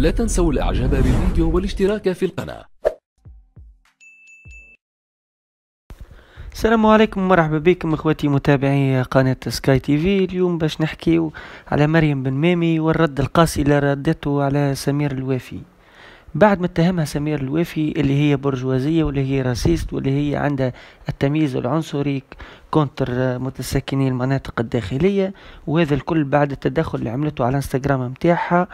لا تنسوا الاعجاب بالفيديو والاشتراك في القناة السلام عليكم ومرحبا بكم اخواتي متابعي قناة سكاي تي في اليوم باش نحكيو على مريم بن مامي والرد القاسي اللي ردته على سمير الوافي بعد ما اتهمها سمير الوافي اللي هي برجوازية واللي هي راسيست واللي هي عندها التمييز العنصري كونتر متسكني المناطق الداخلية وهذا الكل بعد التدخل اللي عملته على انستغرام متاعها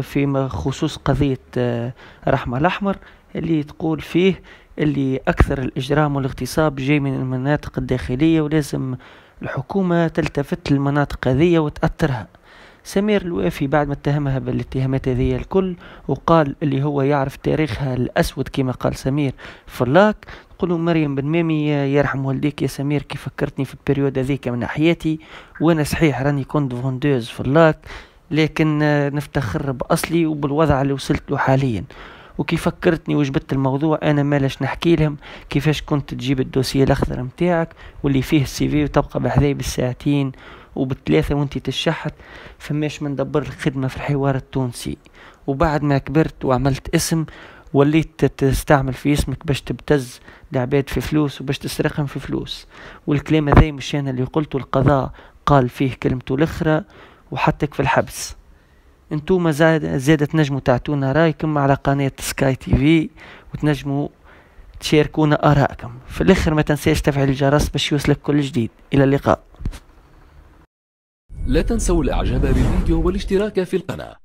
فيما خصوص قضية آه، رحمة الأحمر اللي تقول فيه اللي أكثر الإجرام والاغتصاب جاي من المناطق الداخلية ولازم الحكومة تلتفت للمناطق هذه وتأثرها سمير الوافي بعد ما اتهمها بالاتهامات هذه الكل وقال اللي هو يعرف تاريخها الأسود كما قال سمير فلاك تقول مريم بن مامي يرحم والديك يا سمير كي فكرتني في البريود هذيك من حياتي وانا صحيح راني كنت فوندوز في اللاك لكن نفتخر بأصلي وبالوضع اللي وصلت له حاليا وكي فكرتني وجبت الموضوع انا مالاش نحكي لهم كيفاش كنت تجيب الدوسيه الاخضر متاعك واللي فيه السي في وتبقى بحذاي بالساعتين وبالثلاثة وانت تشحت فماش من دبر الخدمة في الحوار التونسي وبعد ما كبرت وعملت اسم وليت تستعمل في اسمك باش تبتز لعباد في فلوس وباش تسرقهم في فلوس والكلام هذا مش انا اللي قلته القضاء قال فيه كلمته الاخرى وحطك في الحبس انتوما زاد زادت تنجموا تعطونا رايكم على قناة سكاي تي في وتنجموا تشاركونا آرائكم في الآخر ما تنساش تفعيل الجرس باش يوصلك كل جديد إلى اللقاء لا تنسوا الإعجاب بالفيديو والاشتراك في القناة